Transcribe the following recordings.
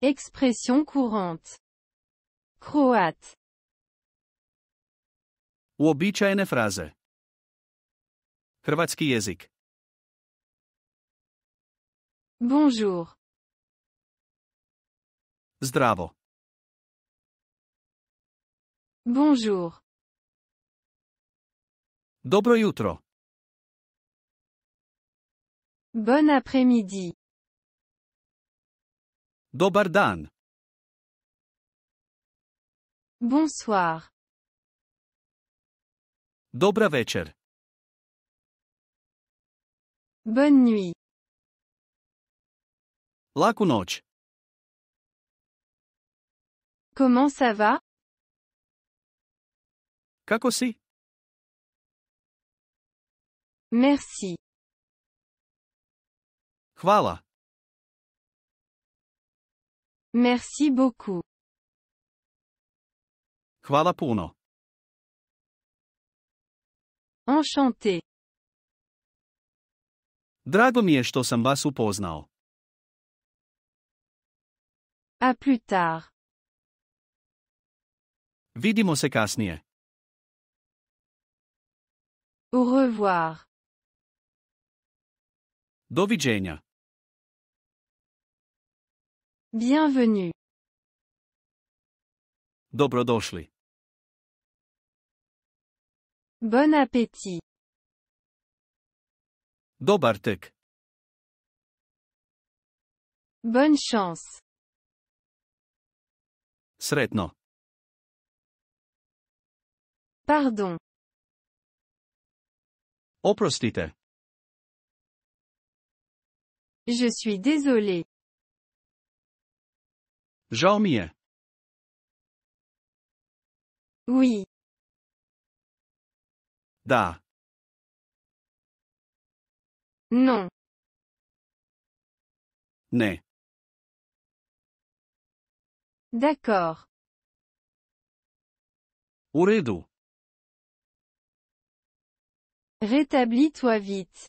Expression courante. Croate. Uobičajene fraze. Hrvatski jezik. Bonjour. Zdravo. Bonjour. Dobro jutro. Bon après-midi. Dobar dan. Bonsoir. Dobra Bonne nuit. Laku Comment ça va? Kako si? Merci. Hvala. Merci beaucoup. Hvala puno. Enchanté. Drago mi je što sam vas upoznao. A plus tard. Vidimo se kasnije. Au revoir. Doviđenja. Bienvenue. Dobrodošli. Bon appétit. Dobar Bonne chance. Sretno. Pardon. Oprostite. Je suis désolé mien. Oui. Da. Non. Ne. D'accord. Uredu. Rétablis-toi vite.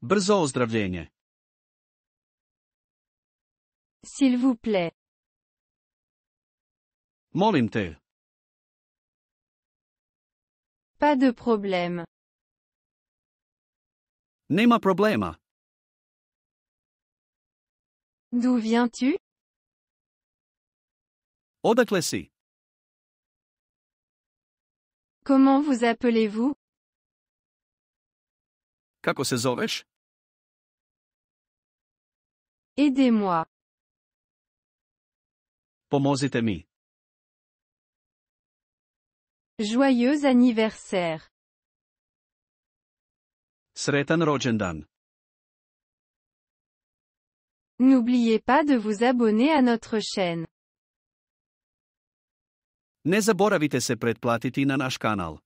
Brzo ozdravljenje. S'il vous plaît. Pas de problème. Nema problema. D'où viens-tu? Odakle Comment vous appelez-vous? Kako Aidez-moi. Pomozite mi. Joyeux anniversaire. Sretan rođendan. N'oubliez pas de vous abonner à notre chaîne. Ne zaboravite se pretplatiti na naš kanal.